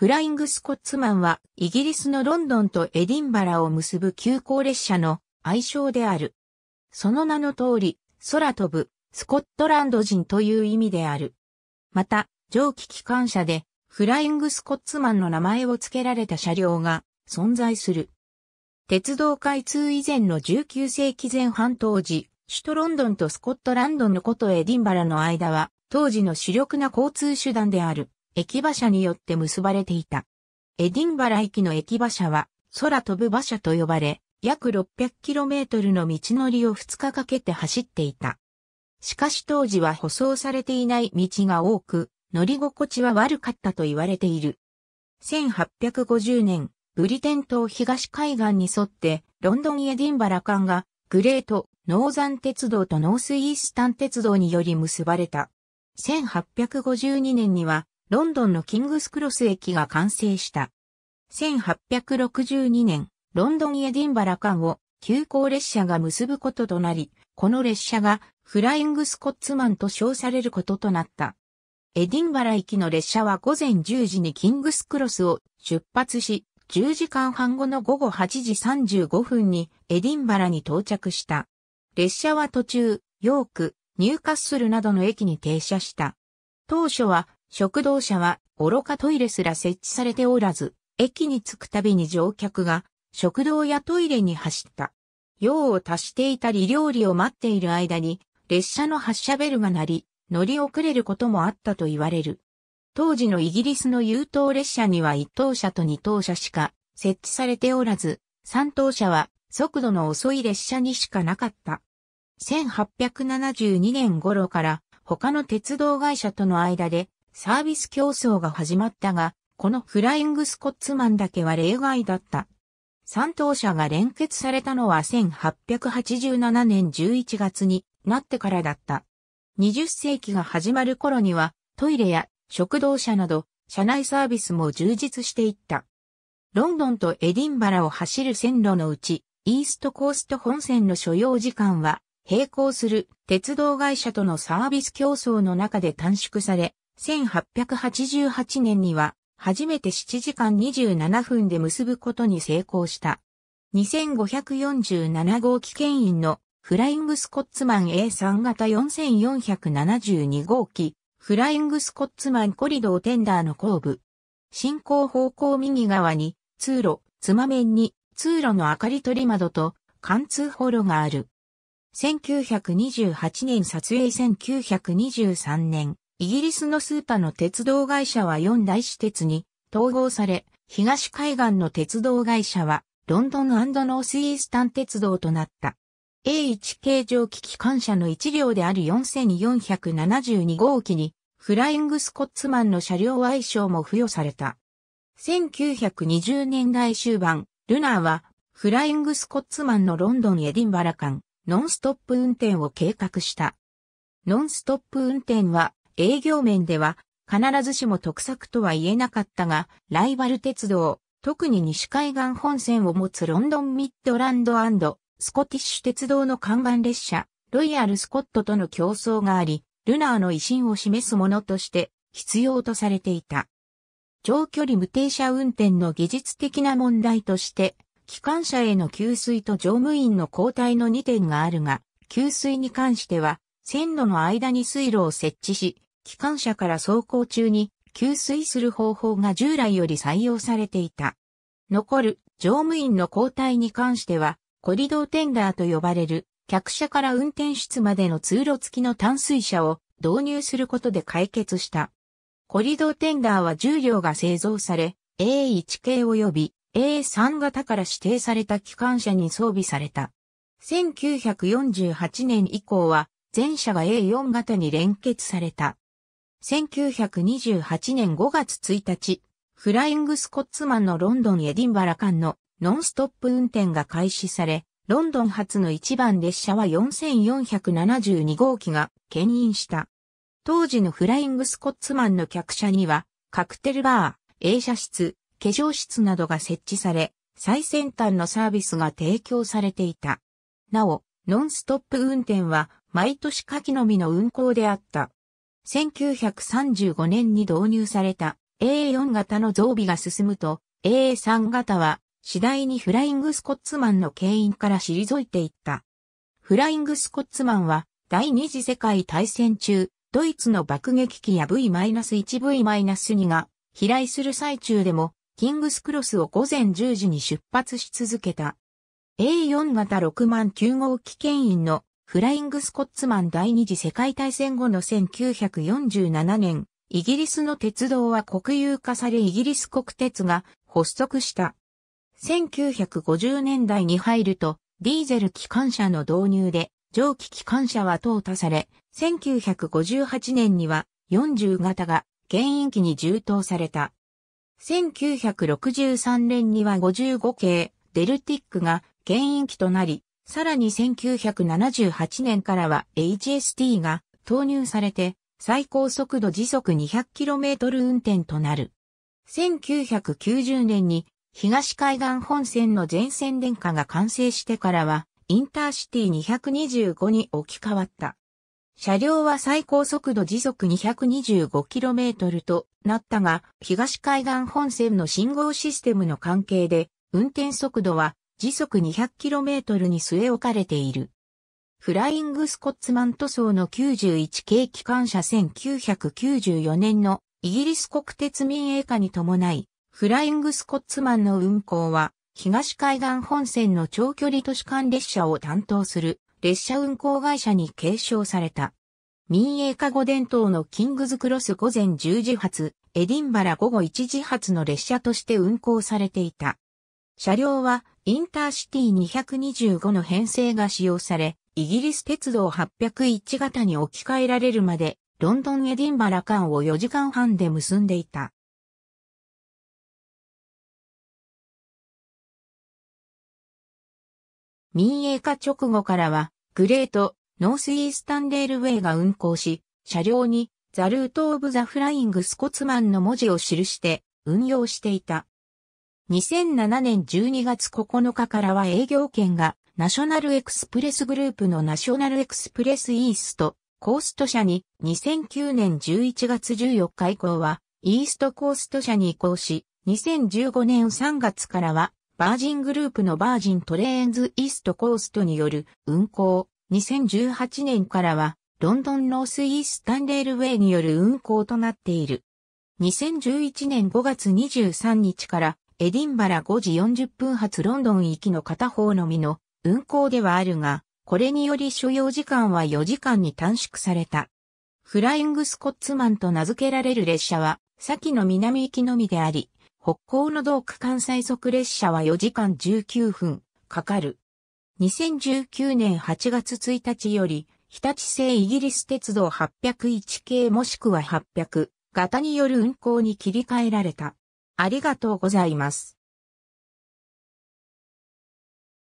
フライングスコッツマンはイギリスのロンドンとエディンバラを結ぶ急行列車の愛称である。その名の通り、空飛ぶスコットランド人という意味である。また、蒸気機関車でフライングスコッツマンの名前を付けられた車両が存在する。鉄道開通以前の19世紀前半当時、首都ロンドンとスコットランドのことエディンバラの間は、当時の主力な交通手段である。駅馬車によって結ばれていた。エディンバラ駅の駅馬車は空飛ぶ馬車と呼ばれ、約 600km の道のりを2日かけて走っていた。しかし当時は舗装されていない道が多く、乗り心地は悪かったと言われている。1850年、ブリテン島東海岸に沿って、ロンドンエディンバラ間が、グレート、ノーザン鉄道とノースイースタン鉄道により結ばれた。1852年には、ロンドンのキングスクロス駅が完成した。1862年、ロンドンエディンバラ間を急行列車が結ぶこととなり、この列車がフライングスコッツマンと称されることとなった。エディンバラ行きの列車は午前10時にキングスクロスを出発し、10時間半後の午後8時35分にエディンバラに到着した。列車は途中、ヨーク、ニューカッスルなどの駅に停車した。当初は食堂車は愚かトイレすら設置されておらず、駅に着くたびに乗客が食堂やトイレに走った。用を足していたり料理を待っている間に列車の発車ベルが鳴り、乗り遅れることもあったと言われる。当時のイギリスの優等列車には1等車と2等車しか設置されておらず、3等車は速度の遅い列車にしかなかった。1872年頃から他の鉄道会社との間でサービス競争が始まったが、このフライングスコッツマンだけは例外だった。三等車が連結されたのは1887年11月になってからだった。20世紀が始まる頃にはトイレや食堂車など車内サービスも充実していった。ロンドンとエディンバラを走る線路のうち、イーストコースト本線の所要時間は並行する鉄道会社とのサービス競争の中で短縮され、1888年には、初めて7時間27分で結ぶことに成功した。2547号機牽引のフライングスコッツマン A3 型4472号機、フライングスコッツマンコリドーテンダーの後部。進行方向右側に通路、つま面に通路の明かり取り窓と貫通ホロがある。1928年撮影1923年イギリスのスーパーの鉄道会社は4大私鉄に統合され、東海岸の鉄道会社はロンドンノースイースタン鉄道となった。A1 形状機機関車の1両である4472号機にフライングスコッツマンの車両愛称も付与された。1920年代終盤、ルナーはフライングスコッツマンのロンドンエディンバラ間ノンストップ運転を計画した。ノンストップ運転は営業面では必ずしも特策とは言えなかったが、ライバル鉄道、特に西海岸本線を持つロンドンミッドランドスコティッシュ鉄道の看板列車、ロイヤルスコットとの競争があり、ルナーの威信を示すものとして必要とされていた。長距離無停車運転の技術的な問題として、機関車への給水と乗務員の交代の2点があるが、給水に関しては、線路の間に水路を設置し、機関車から走行中に給水する方法が従来より採用されていた。残る乗務員の交代に関しては、コリドーテンダーと呼ばれる、客車から運転室までの通路付きの淡水車を導入することで解決した。コリドーテンダーは重量が製造され、A1 系及び A3 型から指定された機関車に装備された。1948年以降は、全車が A4 型に連結された。1928年5月1日、フライングスコッツマンのロンドンエディンバラ間のノンストップ運転が開始され、ロンドン発の一番列車は4472号機が牽引した。当時のフライングスコッツマンの客車には、カクテルバー、映写室、化粧室などが設置され、最先端のサービスが提供されていた。なお、ノンストップ運転は毎年夏季のみの運行であった。1935年に導入された AA4 型の増備が進むと、AA3 型は次第にフライングスコッツマンの牽引から退いていった。フライングスコッツマンは第二次世界大戦中、ドイツの爆撃機や V-1V-2 が飛来する最中でも、キングスクロスを午前10時に出発し続けた。A4 型6万9号機牽引のフライングスコッツマン第二次世界大戦後の1947年、イギリスの鉄道は国有化されイギリス国鉄が発足した。1950年代に入ると、ディーゼル機関車の導入で、蒸気機関車は淘汰され、1958年には40型が原因機に充当された。1963年には55系デルティックが原因機となり、さらに1978年からは HST が投入されて最高速度時速 200km 運転となる。1990年に東海岸本線の全線電化が完成してからはインターシティ225に置き換わった。車両は最高速度時速 225km となったが、東海岸本線の信号システムの関係で、運転速度は時速 200km に据え置かれている。フライングスコッツマン塗装の91系機関車1994年のイギリス国鉄民営化に伴い、フライングスコッツマンの運行は東海岸本線の長距離都市間列車を担当する列車運行会社に継承された。民営化後伝統のキングズクロス午前10時発、エディンバラ午後1時発の列車として運行されていた。車両はインターシティ225の編成が使用され、イギリス鉄道801型に置き換えられるまで、ロンドンエディンバラ間を4時間半で結んでいた。民営化直後からは、グレート、ノースイースタンレールウェイが運行し、車両に、ザ・ルート・オブ・ザ・フライング・スコツマンの文字を記して、運用していた。2007年12月9日からは営業権がナショナルエクスプレスグループのナショナルエクスプレスイーストコースト社に2009年11月14日以降はイーストコースト社に移行し2015年3月からはバージングループのバージントレーンズイーストコーストによる運行2018年からはロンドンノースイースタンレールウェイによる運行となっている。2011年5月23日からエディンバラ5時40分発ロンドン行きの片方のみの運行ではあるが、これにより所要時間は4時間に短縮された。フライングスコッツマンと名付けられる列車は、先の南行きのみであり、北港の同区間最速列車は4時間19分かかる。2019年8月1日より、日立製イギリス鉄道801系もしくは800型による運行に切り替えられた。ありがとうございます。